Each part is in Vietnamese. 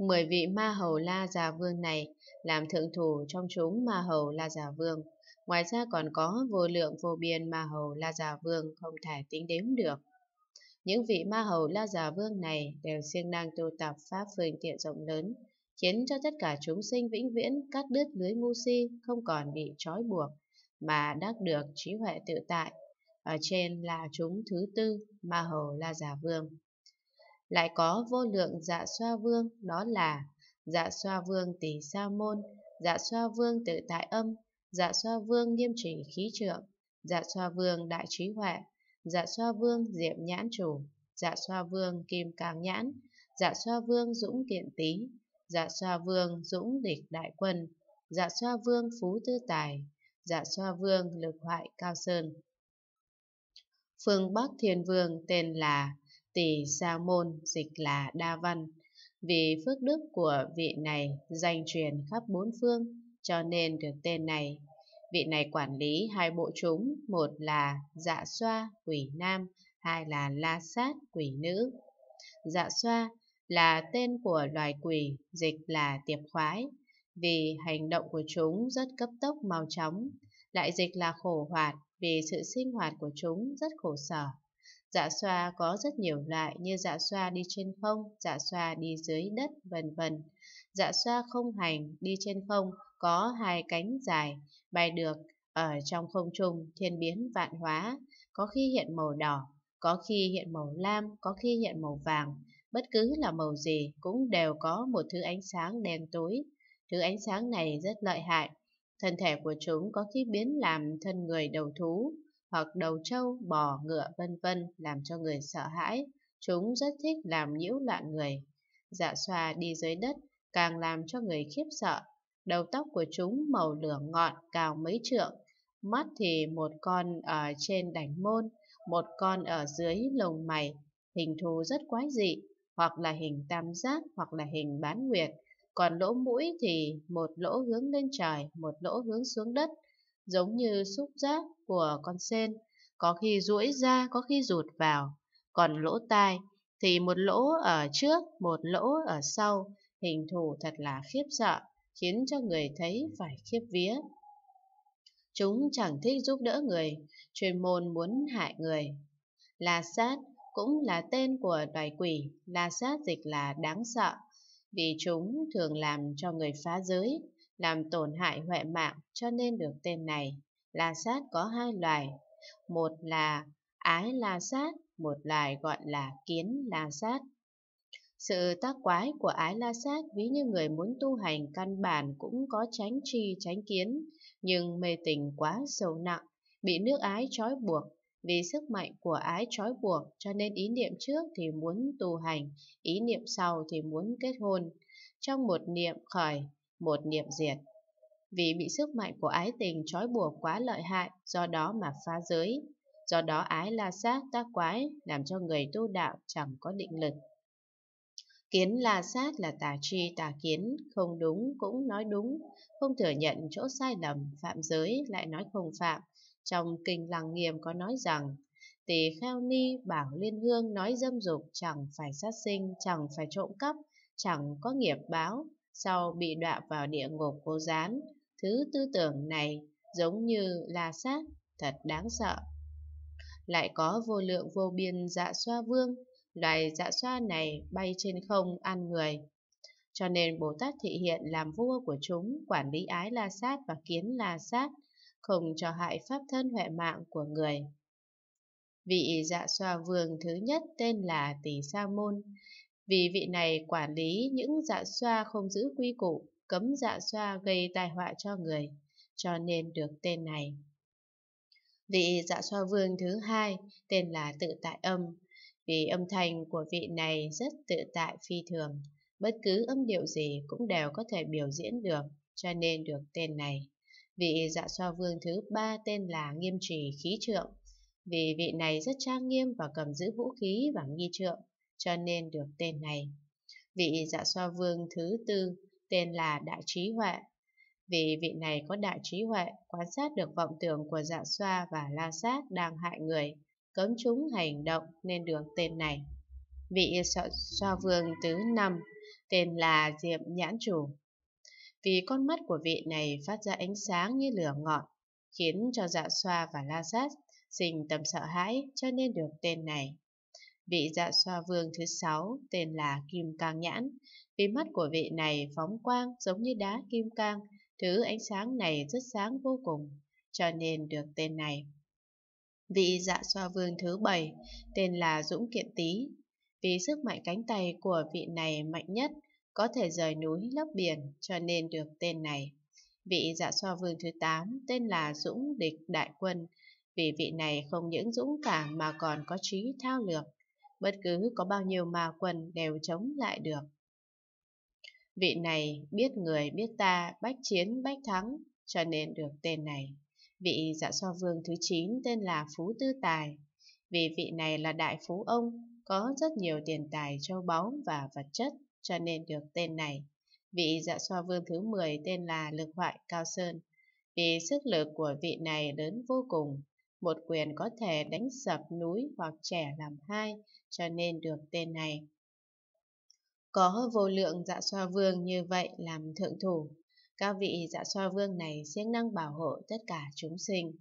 Mười vị ma hầu La Già Vương này làm thượng thủ trong chúng ma hầu La Già Vương. Ngoài ra còn có vô lượng vô biên ma hầu La Già Vương không thể tính đếm được. Những vị ma hầu La Già Vương này đều siêng năng tu tập pháp phương tiện rộng lớn, khiến cho tất cả chúng sinh vĩnh viễn cắt đứt lưới ngu si, không còn bị trói buộc, mà đắc được trí huệ tự tại. Ở trên là chúng thứ tư, ma hầu La Già Vương lại có vô lượng dạ xoa vương đó là dạ xoa vương tỷ sa môn, dạ xoa vương tự tại âm, dạ xoa vương nghiêm trì khí trượng, dạ xoa vương đại trí huệ, dạ xoa vương diệm nhãn chủ, dạ xoa vương kim càng nhãn, dạ xoa vương dũng kiện tý, dạ xoa vương dũng địch đại quân, dạ xoa vương phú tư tài, dạ xoa vương lực hoại cao sơn. Phương Bắc Thiên Vương tên là Tỳ Sa Môn dịch là Đa Văn. Vì phước đức của vị này danh truyền khắp bốn phương, cho nên được tên này. Vị này quản lý hai bộ chúng, một là Dạ Xoa, quỷ nam, hai là La Sát, quỷ nữ. Dạ Xoa là tên của loài quỷ, dịch là tiệp khoái, vì hành động của chúng rất cấp tốc mau chóng, lại dịch là khổ hoạt vì sự sinh hoạt của chúng rất khổ sở. Dạ xoa có rất nhiều loại như dạ xoa đi trên không, dạ xoa đi dưới đất, vân vân. Dạ xoa không hành, đi trên không, có hai cánh dài, bay được ở trong không trung, thiên biến vạn hóa, có khi hiện màu đỏ, có khi hiện màu lam, có khi hiện màu vàng. Bất cứ là màu gì cũng đều có một thứ ánh sáng đen tối. Thứ ánh sáng này rất lợi hại. Thân thể của chúng có khi biến làm thân người đầu thú, hoặc đầu trâu, bò, ngựa vân vân làm cho người sợ hãi. Chúng rất thích làm nhiễu loạn người. Dạ xoa đi dưới đất càng làm cho người khiếp sợ. Đầu tóc của chúng màu lửa ngọn cao mấy trượng. Mắt thì một con ở trên đảnh môn, một con ở dưới lồng mày. Hình thù rất quái dị, hoặc là hình tam giác hoặc là hình bán nguyệt. Còn lỗ mũi thì một lỗ hướng lên trời, một lỗ hướng xuống đất giống như xúc giác của con sen, có khi duỗi ra, có khi rụt vào. Còn lỗ tai thì một lỗ ở trước, một lỗ ở sau, hình thù thật là khiếp sợ, khiến cho người thấy phải khiếp vía. Chúng chẳng thích giúp đỡ người, chuyên môn muốn hại người. La sát cũng là tên của loài quỷ, la sát dịch là đáng sợ, vì chúng thường làm cho người phá giới, làm tổn hại huệ mạng cho nên được tên này. La sát có hai loài, một là ái la sát, một loài gọi là kiến la sát. Sự tác quái của ái la sát ví như người muốn tu hành căn bản cũng có tránh tri tránh kiến, nhưng mê tình quá sâu nặng, bị nước ái trói buộc. Vì sức mạnh của ái trói buộc cho nên ý niệm trước thì muốn tu hành, ý niệm sau thì muốn kết hôn. Trong một niệm khởi, một niệm diệt. Vì bị sức mạnh của ái tình trói buộc quá lợi hại, do đó mà phá giới. Do đó ái la sát tác quái, làm cho người tu đạo chẳng có định lực. Kiến la sát là tà tri tà kiến, không đúng cũng nói đúng, không thừa nhận chỗ sai lầm, phạm giới lại nói không phạm. Trong kinh lăng nghiêm có nói rằng, Tỳ kheo ni bảo liên hương nói dâm dục chẳng phải sát sinh, chẳng phải trộm cắp, chẳng có nghiệp báo, sau bị đọa vào địa ngục vô gián. Thứ tư tưởng này giống như là sát, thật đáng sợ. Lại có vô lượng vô biên dạ xoa vương, loài dạ xoa này bay trên không ăn người. Cho nên Bồ Tát thị hiện làm vua của chúng, quản lý ái la sát và kiến la sát, không cho hại pháp thân huệ mạng của người. Vị dạ xoa vương thứ nhất tên là Tỳ Sa Môn vì vị này quản lý những dạ xoa không giữ quy củ, cấm dạ xoa gây tai họa cho người, cho nên được tên này. Vị dạ xoa vương thứ hai tên là tự tại âm, vì âm thanh của vị này rất tự tại phi thường, bất cứ âm điệu gì cũng đều có thể biểu diễn được, cho nên được tên này. Vị dạ xoa vương thứ ba tên là nghiêm trì khí trượng, vì vị này rất trang nghiêm và cầm giữ vũ khí và nghi trượng, cho nên được tên này. Vị dạ xoa vương thứ tư tên là Đại Trí Huệ. Vì vị này có đại trí huệ, quan sát được vọng tưởng của dạ xoa và la sát đang hại người, cấm chúng hành động nên được tên này. Vị xoa, xoa vương thứ năm tên là Diệm Nhãn Chủ. Vì con mắt của vị này phát ra ánh sáng như lửa ngọn, khiến cho dạ xoa và la sát sinh tâm sợ hãi cho nên được tên này. Vị dạ xoa vương thứ sáu tên là Kim Cang Nhãn. Vì mắt của vị này phóng quang giống như đá kim cang, thứ ánh sáng này rất sáng vô cùng, cho nên được tên này. Vị dạ xoa vương thứ bảy tên là Dũng Kiện Tý. Vì sức mạnh cánh tay của vị này mạnh nhất, có thể rời núi lấp biển cho nên được tên này. Vị dạ xoa vương thứ tám tên là Dũng Địch Đại Quân, vì vị này không những dũng cảm mà còn có trí thao lược bất cứ có bao nhiêu ma quần đều chống lại được. Vị này biết người biết ta, bách chiến bách thắng, cho nên được tên này. Vị dạ so vương thứ 9 tên là Phú Tư Tài. Vì vị này là đại phú ông, có rất nhiều tiền tài châu báu và vật chất, cho nên được tên này. Vị dạ so vương thứ 10 tên là Lực Hoại Cao Sơn. Vì sức lực của vị này lớn vô cùng, một quyền có thể đánh sập núi hoặc trẻ làm hai, cho nên được tên này. Có vô lượng dạ xoa vương như vậy làm thượng thủ, các vị dạ xoa vương này siêng năng bảo hộ tất cả chúng sinh.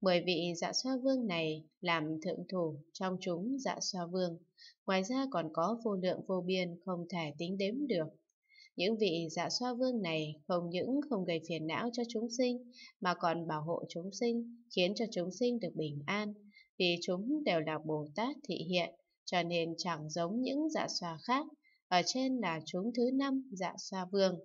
Bởi vị dạ xoa vương này làm thượng thủ trong chúng dạ xoa vương, ngoài ra còn có vô lượng vô biên không thể tính đếm được. Những vị dạ xoa vương này không những không gây phiền não cho chúng sinh mà còn bảo hộ chúng sinh, khiến cho chúng sinh được bình an, vì chúng đều là Bồ Tát thị hiện, cho nên chẳng giống những dạ xoa khác, ở trên là chúng thứ năm dạ xoa vương.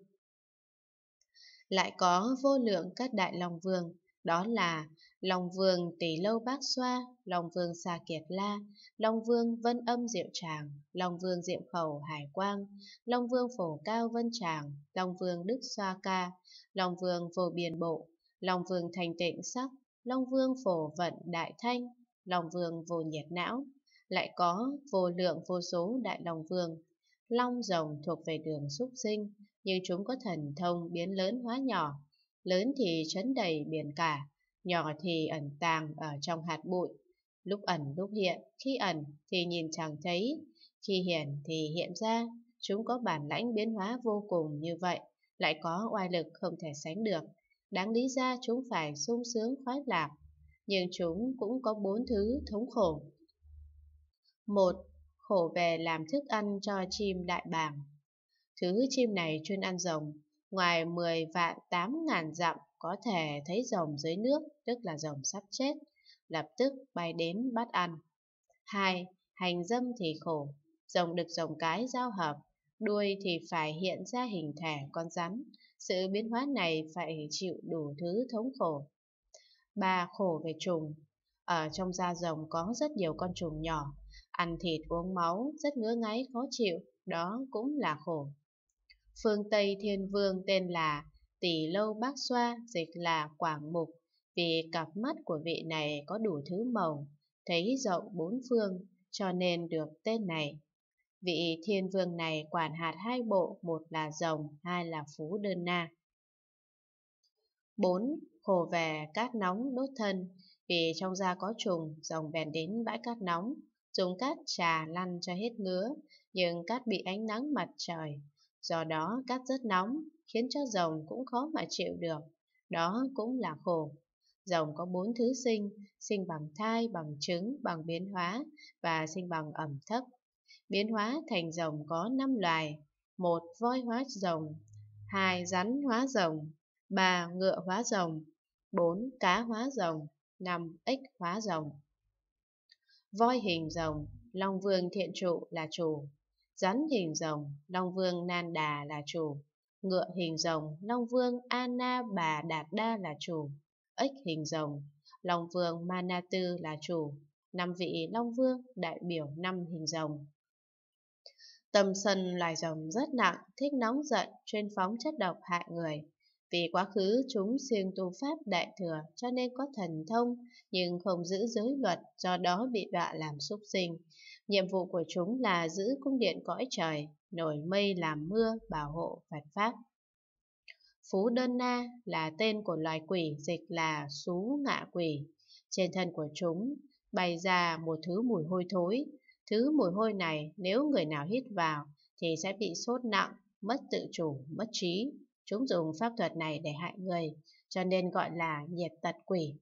Lại có vô lượng các đại lòng vương, đó là Long Vương Tỷ Lâu Bác Xoa, Long Vương xa Kiệt La, Long Vương Vân Âm Diệu Tràng, Long Vương Diệm Khẩu Hải Quang, Long Vương Phổ Cao Vân Tràng, Long Vương Đức Xoa Ca, Long Vương Vô Biên Bộ, Long Vương Thành Tịnh Sắc, Long Vương Phổ Vận Đại Thanh, lòng Vương vô nhiệt não, lại có vô lượng vô số đại lòng Vương. Long rồng thuộc về đường súc sinh, nhưng chúng có thần thông biến lớn hóa nhỏ. Lớn thì chấn đầy biển cả, nhỏ thì ẩn tàng ở trong hạt bụi. Lúc ẩn lúc hiện, khi ẩn thì nhìn chẳng thấy, khi hiện thì hiện ra. Chúng có bản lãnh biến hóa vô cùng như vậy, lại có oai lực không thể sánh được. Đáng lý ra chúng phải sung sướng khoái lạc, nhưng chúng cũng có bốn thứ thống khổ. một Khổ về làm thức ăn cho chim đại bàng. Thứ chim này chuyên ăn rồng, ngoài 10 vạn 8 ngàn dặm có thể thấy rồng dưới nước, tức là rồng sắp chết, lập tức bay đến bắt ăn. hai, Hành dâm thì khổ, rồng được rồng cái giao hợp, đuôi thì phải hiện ra hình thể con rắn, sự biến hóa này phải chịu đủ thứ thống khổ. Bà khổ về trùng. Ở trong da rồng có rất nhiều con trùng nhỏ. Ăn thịt uống máu, rất ngứa ngáy khó chịu. Đó cũng là khổ. Phương Tây Thiên Vương tên là Tỷ Lâu Bác Xoa, dịch là Quảng Mục. Vì cặp mắt của vị này có đủ thứ màu, thấy rộng bốn phương, cho nên được tên này. Vị thiên vương này quản hạt hai bộ, một là rồng, hai là phú đơn na. 4 khổ về cát nóng đốt thân, vì trong da có trùng, rồng bèn đến bãi cát nóng, dùng cát trà lăn cho hết ngứa, nhưng cát bị ánh nắng mặt trời. Do đó cát rất nóng, khiến cho rồng cũng khó mà chịu được, đó cũng là khổ. Rồng có bốn thứ sinh, sinh bằng thai, bằng trứng, bằng biến hóa và sinh bằng ẩm thấp. Biến hóa thành rồng có năm loài, một voi hóa rồng, hai rắn hóa rồng, 3. Ngựa hóa rồng 4. Cá hóa rồng 5. Ếch hóa rồng Voi hình rồng, Long Vương thiện trụ là chủ Rắn hình rồng, Long Vương nan đà là chủ Ngựa hình rồng, Long Vương Anna Bà Đạt Đa là chủ Ếch hình rồng, Long Vương Mana Tư là chủ năm vị Long Vương đại biểu năm hình rồng Tâm sân loài rồng rất nặng, thích nóng giận, chuyên phóng chất độc hại người. Vì quá khứ chúng siêng tu pháp đại thừa cho nên có thần thông, nhưng không giữ giới luật, do đó bị đọa làm súc sinh. Nhiệm vụ của chúng là giữ cung điện cõi trời, nổi mây làm mưa, bảo hộ Phật Pháp. Phú Đơn Na là tên của loài quỷ, dịch là xú ngạ quỷ. Trên thân của chúng bày ra một thứ mùi hôi thối. Thứ mùi hôi này nếu người nào hít vào thì sẽ bị sốt nặng, mất tự chủ, mất trí, Chúng dùng pháp thuật này để hại người, cho nên gọi là nhiệt tật quỷ.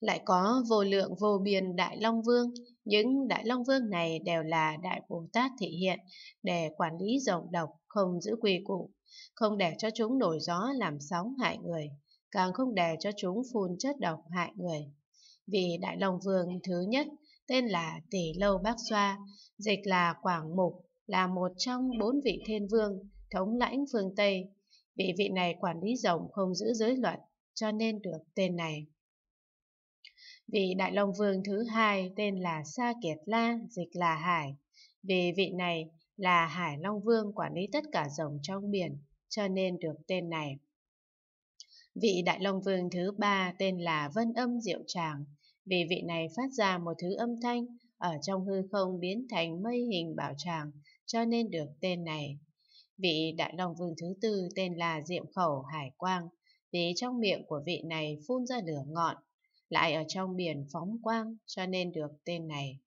Lại có vô lượng vô biên Đại Long Vương, những Đại Long Vương này đều là Đại Bồ Tát thị hiện để quản lý rồng độc, không giữ quy củ, không để cho chúng nổi gió làm sóng hại người, càng không để cho chúng phun chất độc hại người. Vì Đại Long Vương thứ nhất tên là Tỷ Lâu Bác Xoa, dịch là Quảng Mục, là một trong bốn vị thiên vương, thống lãnh phương Tây. Bị vị này quản lý rồng không giữ giới luật, cho nên được tên này. Vị Đại Long Vương thứ hai tên là Sa Kiệt La, dịch là Hải. Vì vị này là Hải Long Vương quản lý tất cả rồng trong biển, cho nên được tên này. Vị Đại Long Vương thứ ba tên là Vân Âm Diệu Tràng. Vì vị này phát ra một thứ âm thanh ở trong hư không biến thành mây hình bảo tràng, cho nên được tên này. Vị đại long vương thứ tư tên là Diệm Khẩu Hải Quang, vì trong miệng của vị này phun ra lửa ngọn, lại ở trong biển phóng quang cho nên được tên này.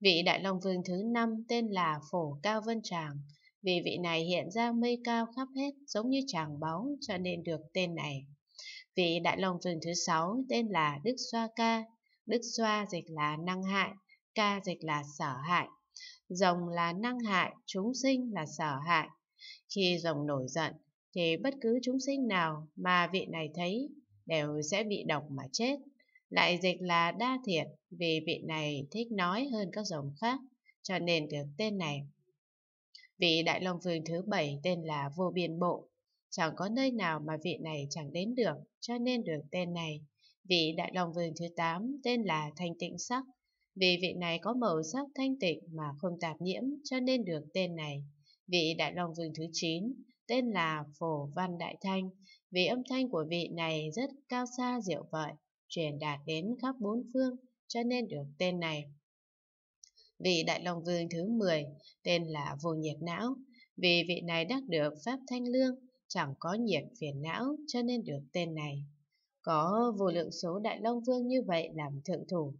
Vị đại long vương thứ năm tên là Phổ Cao Vân Tràng, vì vị này hiện ra mây cao khắp hết giống như tràng bóng cho nên được tên này. Vị đại long vương thứ sáu tên là Đức Xoa Ca, Đức Xoa dịch là năng hại, ca dịch là sở hại Rồng là năng hại, chúng sinh là sở hại. Khi rồng nổi giận, thì bất cứ chúng sinh nào mà vị này thấy đều sẽ bị độc mà chết. Lại dịch là đa thiện vì vị này thích nói hơn các rồng khác, cho nên được tên này. Vị Đại Long Vương thứ bảy tên là Vô Biên Bộ. Chẳng có nơi nào mà vị này chẳng đến được, cho nên được tên này. Vị Đại Long Vương thứ tám tên là Thanh Tịnh Sắc. Vì vị này có màu sắc thanh tịnh mà không tạp nhiễm cho nên được tên này. Vị Đại Long Vương thứ 9 tên là Phổ Văn Đại Thanh vì âm thanh của vị này rất cao xa diệu vợi, truyền đạt đến khắp bốn phương cho nên được tên này. Vị Đại Long Vương thứ 10 tên là Vô Nhiệt Não vì vị này đắc được Pháp Thanh Lương chẳng có nhiệt phiền não cho nên được tên này. Có vô lượng số Đại Long Vương như vậy làm thượng thủ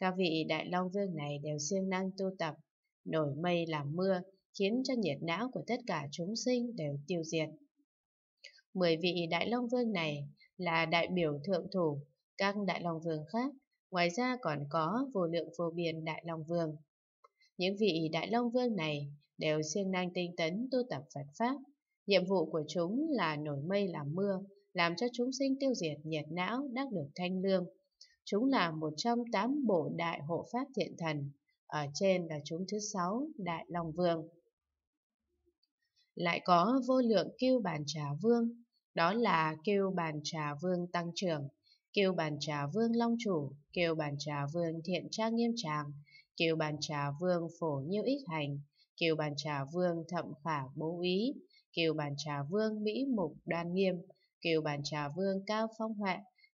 các vị đại long vương này đều siêng năng tu tập, nổi mây làm mưa, khiến cho nhiệt não của tất cả chúng sinh đều tiêu diệt. Mười vị đại long vương này là đại biểu thượng thủ, các đại long vương khác, ngoài ra còn có vô lượng vô biên đại long vương. Những vị đại long vương này đều siêng năng tinh tấn tu tập Phật Pháp. Nhiệm vụ của chúng là nổi mây làm mưa, làm cho chúng sinh tiêu diệt nhiệt não đắc được thanh lương, Chúng là một trong tám bộ đại hộ pháp thiện thần, ở trên là chúng thứ sáu Đại Long Vương. Lại có vô lượng kiêu bàn trà vương, đó là kiêu bàn trà vương tăng trưởng, kiêu bàn trà vương long chủ, kiêu bàn trà vương thiện trang nghiêm tràng, kiêu bàn trà vương phổ nhiêu ích hành, kiêu bàn trà vương thậm khả bố ý, kiêu bàn trà vương mỹ mục đoan nghiêm, kiêu bàn trà vương cao phong huệ,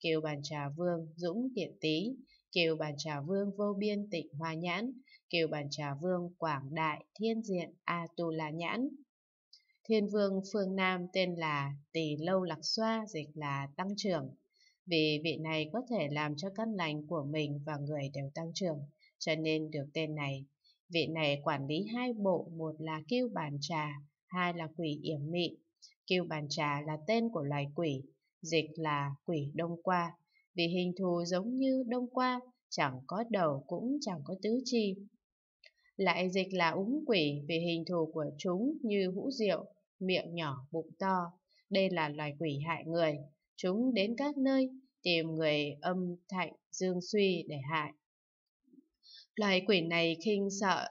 kiều bàn trà vương dũng tiện tý, kiều bàn trà vương vô biên tịnh hoa nhãn, kiều bàn trà vương quảng đại thiên diện a tu la nhãn. Thiên vương phương Nam tên là Tỳ Lâu Lạc Xoa, dịch là Tăng trưởng. Vì vị này có thể làm cho căn lành của mình và người đều tăng trưởng, cho nên được tên này. Vị này quản lý hai bộ, một là kiêu bàn trà, hai là quỷ yểm mị. Kiêu bàn trà là tên của loài quỷ, dịch là quỷ đông qua, vì hình thù giống như đông qua, chẳng có đầu cũng chẳng có tứ chi. Lại dịch là úng quỷ vì hình thù của chúng như hũ rượu, miệng nhỏ, bụng to. Đây là loài quỷ hại người, chúng đến các nơi tìm người âm thạnh dương suy để hại. Loài quỷ này khinh sợ